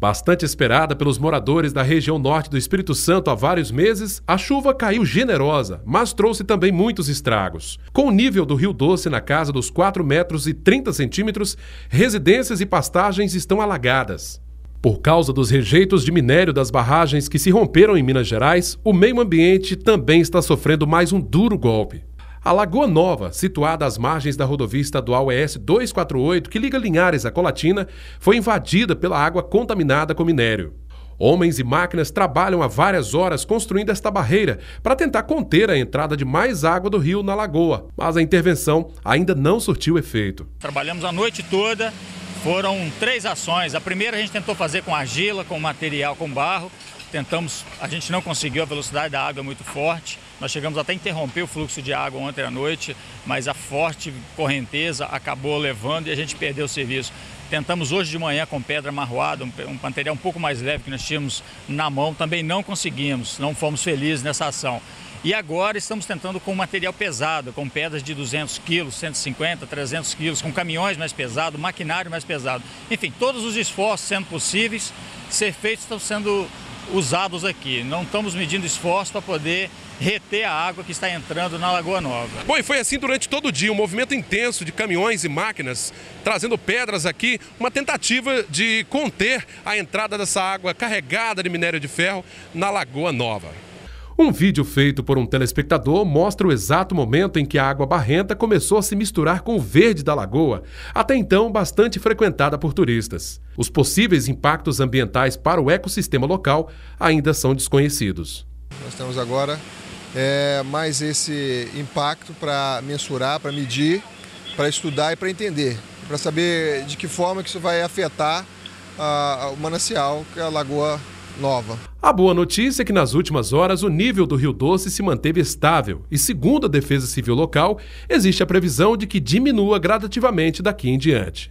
Bastante esperada pelos moradores da região norte do Espírito Santo há vários meses, a chuva caiu generosa, mas trouxe também muitos estragos. Com o nível do Rio Doce na casa dos 4 metros e 30 centímetros, residências e pastagens estão alagadas. Por causa dos rejeitos de minério das barragens que se romperam em Minas Gerais, o meio ambiente também está sofrendo mais um duro golpe. A Lagoa Nova, situada às margens da rodovia estadual ES 248, que liga Linhares à Colatina, foi invadida pela água contaminada com minério. Homens e máquinas trabalham há várias horas construindo esta barreira para tentar conter a entrada de mais água do rio na lagoa, mas a intervenção ainda não surtiu efeito. Trabalhamos a noite toda, foram três ações. A primeira a gente tentou fazer com argila, com material, com barro. Tentamos, a gente não conseguiu, a velocidade da água é muito forte. Nós chegamos até a interromper o fluxo de água ontem à noite, mas a forte correnteza acabou levando e a gente perdeu o serviço. Tentamos hoje de manhã com pedra marroada, um material um pouco mais leve que nós tínhamos na mão, também não conseguimos, não fomos felizes nessa ação. E agora estamos tentando com material pesado, com pedras de 200 quilos, 150, 300 quilos, com caminhões mais pesados, maquinário mais pesado. Enfim, todos os esforços sendo possíveis, ser feitos estão sendo usados aqui. Não estamos medindo esforço para poder reter a água que está entrando na Lagoa Nova. Bom, e foi assim durante todo o dia, um movimento intenso de caminhões e máquinas trazendo pedras aqui, uma tentativa de conter a entrada dessa água carregada de minério de ferro na Lagoa Nova. Um vídeo feito por um telespectador mostra o exato momento em que a água barrenta começou a se misturar com o verde da lagoa, até então bastante frequentada por turistas. Os possíveis impactos ambientais para o ecossistema local ainda são desconhecidos. Nós temos agora é, mais esse impacto para mensurar, para medir, para estudar e para entender, para saber de que forma que isso vai afetar a, a, o manancial que a lagoa nova. A boa notícia é que nas últimas horas o nível do Rio Doce se manteve estável e, segundo a Defesa Civil local, existe a previsão de que diminua gradativamente daqui em diante.